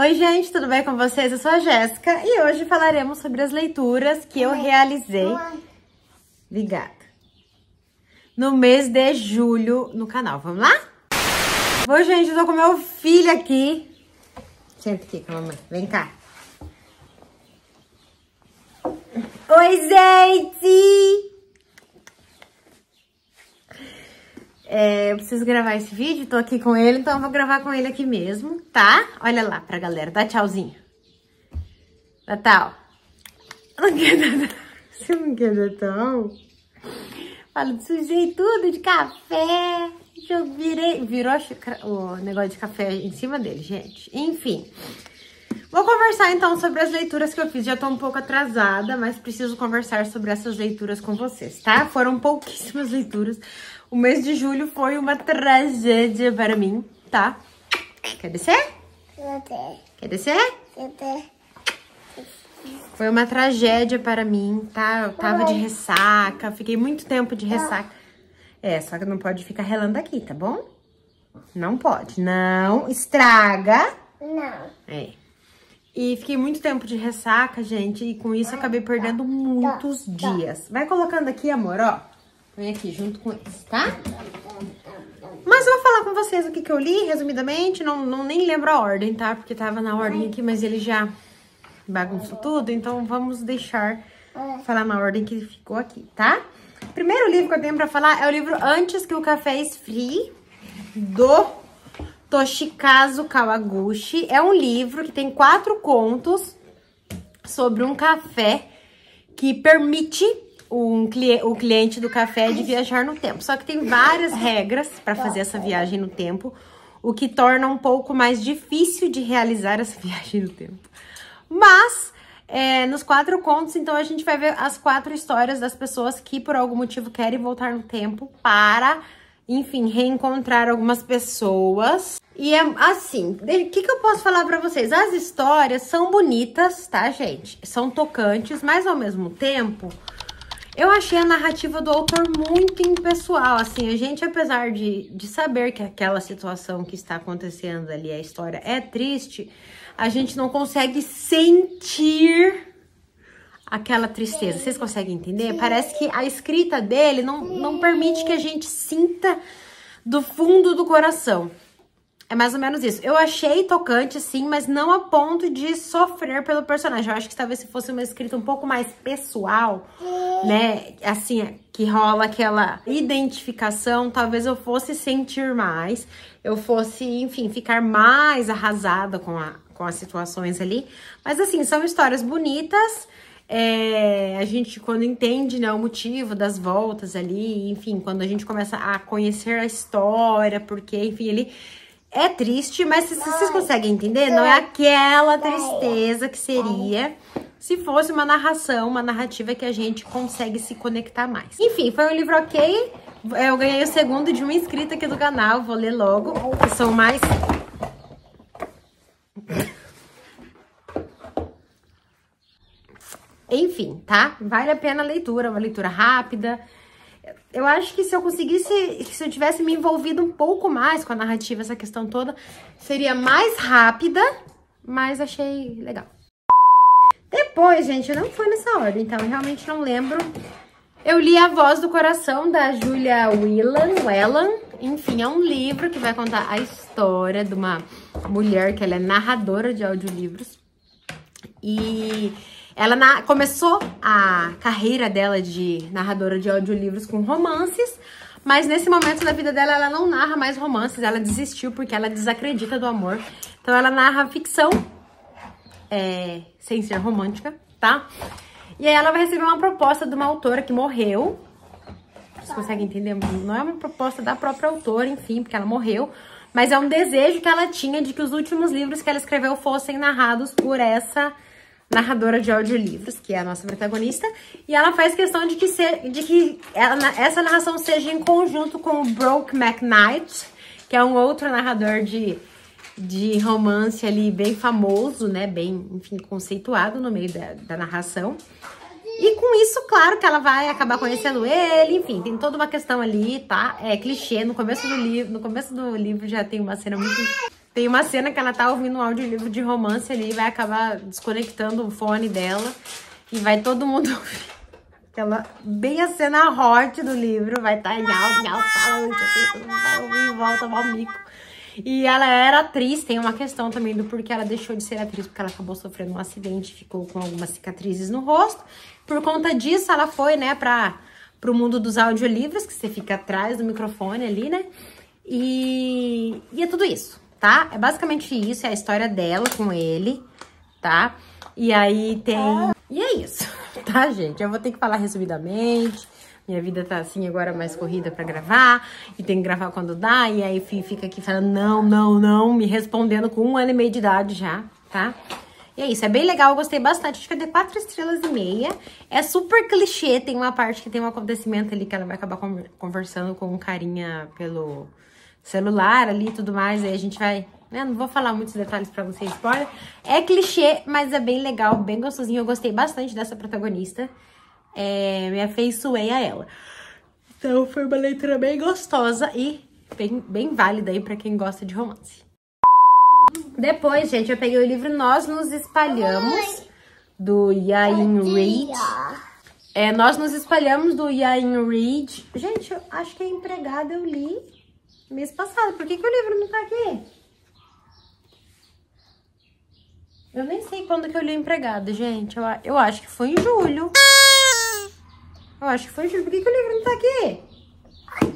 Oi, gente, tudo bem com vocês? Eu sou a Jéssica e hoje falaremos sobre as leituras que eu realizei. Obrigada. No mês de julho no canal. Vamos lá? Oi, gente, eu tô com meu filho aqui. Senta aqui com a mamãe. Vem cá. Oi, gente! É, eu preciso gravar esse vídeo, tô aqui com ele, então eu vou gravar com ele aqui mesmo, tá? Olha lá pra galera, dá tchauzinho. Dá tchau. Não quer dar Você não quer dar tchau? Fala, sujei tudo de café. Eu virei, virou o negócio de café em cima dele, gente. Enfim, vou conversar então sobre as leituras que eu fiz. Já tô um pouco atrasada, mas preciso conversar sobre essas leituras com vocês, tá? Foram pouquíssimas leituras, o mês de julho foi uma tragédia para mim, tá? Quer descer? Quer descer? Foi uma tragédia para mim, tá? Eu tava de ressaca, fiquei muito tempo de ressaca. É, só que não pode ficar relando aqui, tá bom? Não pode, não estraga. Não. É. E fiquei muito tempo de ressaca, gente, e com isso acabei perdendo tá, tá, muitos tá. dias. Vai colocando aqui, amor, ó. Vem aqui junto com eles, tá? Mas eu vou falar com vocês o que, que eu li, resumidamente. Não, não nem lembro a ordem, tá? Porque tava na ordem aqui, mas ele já bagunçou tudo. Então, vamos deixar falar na ordem que ficou aqui, tá? Primeiro livro que eu tenho pra falar é o livro Antes que o Café Esfrie, do Toshikazu Kawaguchi. É um livro que tem quatro contos sobre um café que permite um cli o cliente do café de viajar no tempo. Só que tem várias regras para tá. fazer essa viagem no tempo, o que torna um pouco mais difícil de realizar essa viagem no tempo. Mas é, nos quatro contos, então a gente vai ver as quatro histórias das pessoas que por algum motivo querem voltar no tempo para, enfim, reencontrar algumas pessoas. E é assim, o que, que eu posso falar para vocês? As histórias são bonitas, tá, gente? São tocantes, mas ao mesmo tempo eu achei a narrativa do autor muito impessoal, assim, a gente, apesar de, de saber que aquela situação que está acontecendo ali, a história é triste, a gente não consegue sentir aquela tristeza. Vocês conseguem entender? Parece que a escrita dele não, não permite que a gente sinta do fundo do coração. É mais ou menos isso. Eu achei tocante, sim, mas não a ponto de sofrer pelo personagem. Eu acho que talvez se fosse uma escrita um pouco mais pessoal, né? Assim, que rola aquela identificação, talvez eu fosse sentir mais, eu fosse, enfim, ficar mais arrasada com, a, com as situações ali. Mas assim, são histórias bonitas. É, a gente, quando entende né, o motivo das voltas ali, enfim, quando a gente começa a conhecer a história, porque, enfim, ele é triste, mas vocês conseguem entender? Não é aquela tristeza que seria se fosse uma narração, uma narrativa que a gente consegue se conectar mais. Enfim, foi um livro ok. É, eu ganhei o segundo de uma inscrita aqui do canal, vou ler logo, que são mais... Enfim, tá? Vale a pena a leitura, uma leitura rápida. Eu acho que se eu conseguisse, se eu tivesse me envolvido um pouco mais com a narrativa, essa questão toda, seria mais rápida, mas achei legal pois gente, não foi nessa ordem, então eu realmente não lembro. Eu li A Voz do Coração, da Julia Whelan, Whelan. Enfim, é um livro que vai contar a história de uma mulher que ela é narradora de audiolivros. E ela na... começou a carreira dela de narradora de audiolivros com romances, mas nesse momento da vida dela, ela não narra mais romances, ela desistiu porque ela desacredita do amor. Então ela narra ficção é, sem ser romântica, tá? E aí ela vai receber uma proposta de uma autora que morreu. Vocês conseguem entender? Não é uma proposta da própria autora, enfim, porque ela morreu. Mas é um desejo que ela tinha de que os últimos livros que ela escreveu fossem narrados por essa narradora de audiolivros, que é a nossa protagonista, e ela faz questão de que, ser, de que ela, essa narração seja em conjunto com o Broke McKnight, que é um outro narrador de de romance ali bem famoso, né? Bem, enfim, conceituado no meio da, da narração. E com isso, claro que ela vai acabar conhecendo ele, enfim, tem toda uma questão ali, tá? É clichê, no começo do livro, no começo do livro já tem uma cena muito tem uma cena que ela tá ouvindo um audiolivro de romance ali, vai acabar desconectando o fone dela e vai todo mundo ouvir. Ela, bem a cena hot do livro, vai estar tá em alta, em alta, assim, todo mundo vai ouvir, volta, mó mico. E ela era atriz, tem uma questão também do porquê ela deixou de ser atriz, porque ela acabou sofrendo um acidente, ficou com algumas cicatrizes no rosto. Por conta disso, ela foi, né, para o mundo dos audiolivros, que você fica atrás do microfone ali, né? E, e é tudo isso, tá? É basicamente isso, é a história dela com ele, tá? E aí tem... E é isso, tá, gente? Eu vou ter que falar resumidamente minha vida tá assim agora mais corrida para gravar e tem que gravar quando dá. E aí fica aqui falando não, não, não, me respondendo com um ano e meio de idade já, tá? E é isso, é bem legal, eu gostei bastante. Acho que é eu quatro estrelas e meia. É super clichê, tem uma parte que tem um acontecimento ali que ela vai acabar conversando com um carinha pelo celular ali e tudo mais. Aí a gente vai né? Não vou falar muitos detalhes pra vocês, spoiler. É clichê, mas é bem legal, bem gostosinho. Eu gostei bastante dessa protagonista é, me afeiçoei a ela. Então foi uma leitura bem gostosa e bem, bem válida aí pra quem gosta de romance. Depois, gente, eu peguei o livro Nós Nos Espalhamos, do Yain Reid. É, Nós Nos Espalhamos, do Yain Reid. Gente, eu acho que a é empregada eu li mês passado. Por que, que o livro não tá aqui? Eu nem sei quando que eu li a empregada, gente. Eu, eu acho que foi em julho. Eu acho que foi o livro. Por que, que o livro não tá aqui?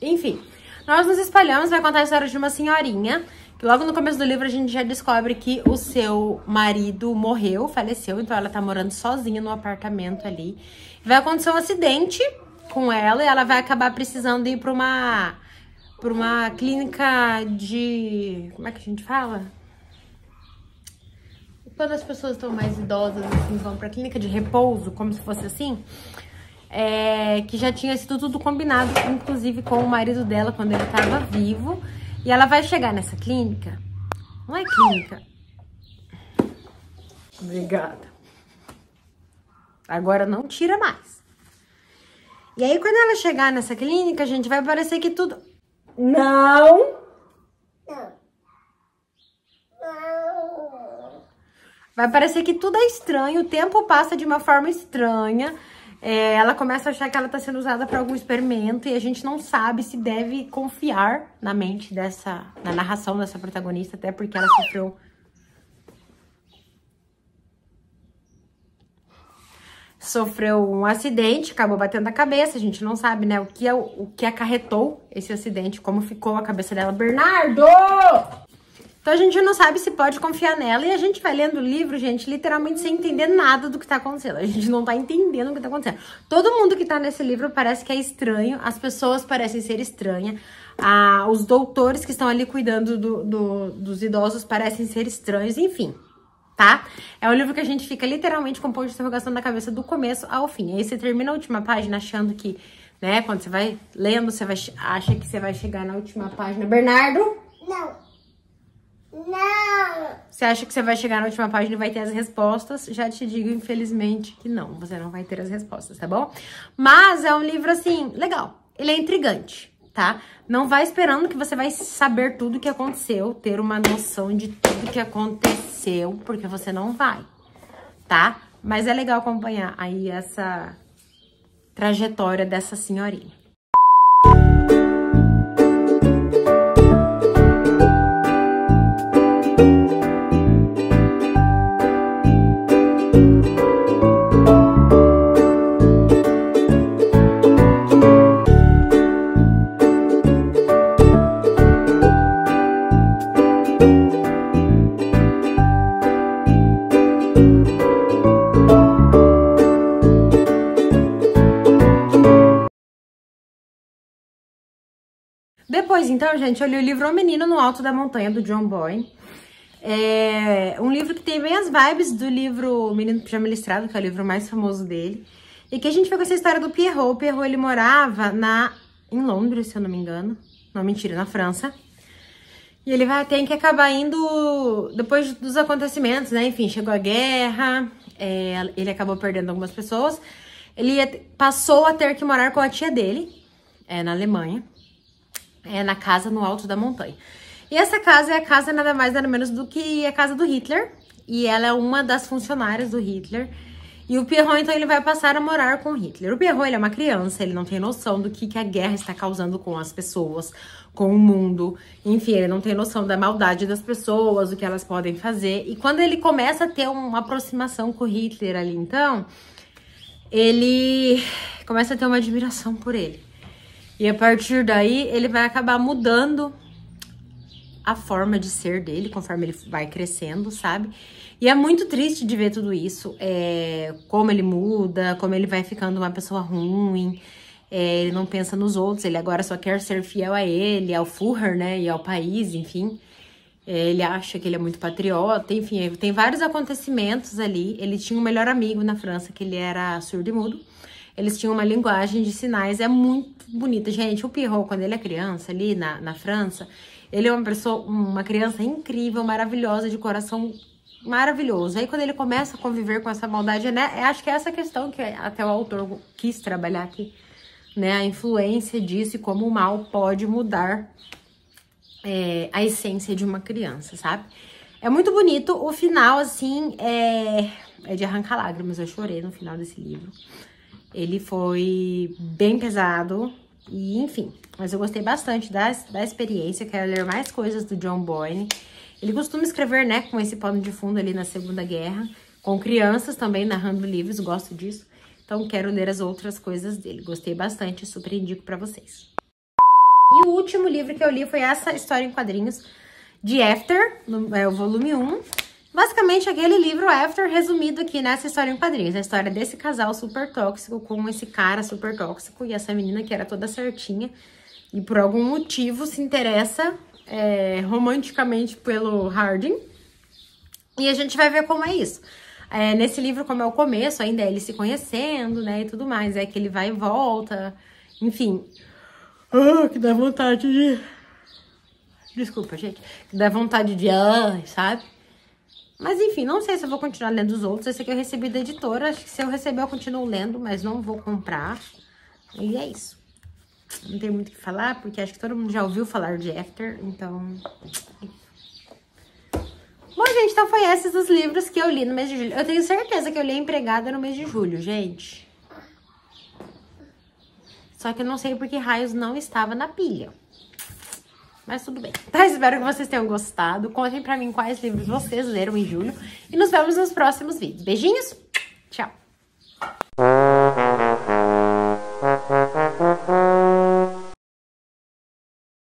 Enfim, nós nos espalhamos, vai contar a história de uma senhorinha, que logo no começo do livro a gente já descobre que o seu marido morreu, faleceu, então ela tá morando sozinha no apartamento ali. Vai acontecer um acidente com ela e ela vai acabar precisando ir pra uma, pra uma clínica de... como é que a gente fala? quando as pessoas estão mais idosas, assim, vão pra clínica de repouso, como se fosse assim, é, que já tinha sido tudo combinado, inclusive com o marido dela, quando ele estava vivo. E ela vai chegar nessa clínica. Não é clínica. Obrigada. Agora não tira mais. E aí, quando ela chegar nessa clínica, a gente vai parecer que tudo... Não! Vai parecer que tudo é estranho, o tempo passa de uma forma estranha. É, ela começa a achar que ela está sendo usada para algum experimento e a gente não sabe se deve confiar na mente dessa, na narração dessa protagonista, até porque ela sofreu. Sofreu um acidente, acabou batendo a cabeça, a gente não sabe, né, o que, é o que acarretou esse acidente, como ficou a cabeça dela. Bernardo! Então a gente não sabe se pode confiar nela e a gente vai lendo o livro, gente, literalmente sem entender nada do que tá acontecendo. A gente não tá entendendo o que tá acontecendo. Todo mundo que tá nesse livro parece que é estranho, as pessoas parecem ser estranhas, ah, os doutores que estão ali cuidando do, do, dos idosos parecem ser estranhos, enfim tá? É um livro que a gente fica literalmente com ponto de interrogação na cabeça do começo ao fim. Aí você termina a última página achando que, né, quando você vai lendo, você vai, acha que você vai chegar na última página. Bernardo? Não. Você acha que você vai chegar na última página e vai ter as respostas? Já te digo, infelizmente, que não. Você não vai ter as respostas, tá bom? Mas é um livro, assim, legal. Ele é intrigante, tá? Não vai esperando que você vai saber tudo o que aconteceu, ter uma noção de tudo que aconteceu, porque você não vai, tá? Mas é legal acompanhar aí essa trajetória dessa senhorinha. Depois, então, gente, eu li o livro O Menino no Alto da Montanha, do John Boyne. É um livro que tem bem as vibes do livro Menino Pijama Listrado, que é o livro mais famoso dele. E que a gente foi com essa história do Pierrot. O Pierrot, ele morava na... em Londres, se eu não me engano. Não, mentira, na França. E ele vai, tem que acabar indo depois dos acontecimentos, né? Enfim, chegou a guerra, é, ele acabou perdendo algumas pessoas. Ele passou a ter que morar com a tia dele, é, na Alemanha é, na casa no alto da montanha. E essa casa é a casa nada mais nada menos do que a casa do Hitler. E ela é uma das funcionárias do Hitler. E o Pierrot, então, ele vai passar a morar com Hitler. O Pierrot, ele é uma criança, ele não tem noção do que, que a guerra está causando com as pessoas, com o mundo. Enfim, ele não tem noção da maldade das pessoas, o que elas podem fazer. E quando ele começa a ter uma aproximação com Hitler ali, então, ele começa a ter uma admiração por ele. E a partir daí, ele vai acabar mudando a forma de ser dele conforme ele vai crescendo, sabe? E é muito triste de ver tudo isso, é, como ele muda, como ele vai ficando uma pessoa ruim, é, ele não pensa nos outros, ele agora só quer ser fiel a ele, ao Führer, né, e ao país, enfim. É, ele acha que ele é muito patriota, enfim, tem vários acontecimentos ali. Ele tinha um melhor amigo na França, que ele era surdo e mudo. Eles tinham uma linguagem de sinais, é muito bonita. Gente, o Pirro, quando ele é criança ali na, na França, ele é uma pessoa, uma criança incrível, maravilhosa, de coração maravilhoso. Aí quando ele começa a conviver com essa maldade, né? É, acho que é essa questão que até o autor quis trabalhar aqui, né? A influência disso e como o mal pode mudar é, a essência de uma criança, sabe? É muito bonito. O final, assim, é, é de arrancar lágrimas. Eu chorei no final desse livro. Ele foi bem pesado e enfim, mas eu gostei bastante da, da experiência, quero ler mais coisas do John Boyne. Ele costuma escrever, né, com esse pano de fundo ali na Segunda Guerra, com crianças também narrando livros, gosto disso. Então quero ler as outras coisas dele. Gostei bastante, super indico para vocês. E o último livro que eu li foi essa história em quadrinhos de After, no, é o volume 1. Basicamente, aquele livro After resumido aqui nessa né? história em quadrinhos. A história desse casal super tóxico com esse cara super tóxico e essa menina que era toda certinha e por algum motivo se interessa é, romanticamente pelo Harding. E a gente vai ver como é isso. É, nesse livro, como é o começo, ainda é ele se conhecendo, né, e tudo mais. É que ele vai e volta, enfim. Oh, que dá vontade de... Desculpa, gente. Que dá vontade de... Ah, sabe? Mas enfim, não sei se eu vou continuar lendo os outros. Esse aqui eu recebi da editora. Acho que se eu receber eu continuo lendo, mas não vou comprar. E é isso. Não tem muito o que falar, porque acho que todo mundo já ouviu falar de After, então... Bom, gente, então foi esses os livros que eu li no mês de julho. Eu tenho certeza que eu li Empregada no mês de julho, gente. Só que eu não sei porque raios não estava na pilha. Mas tudo bem. Tá, espero que vocês tenham gostado. Contem pra mim quais livros vocês leram em julho. E nos vemos nos próximos vídeos. Beijinhos!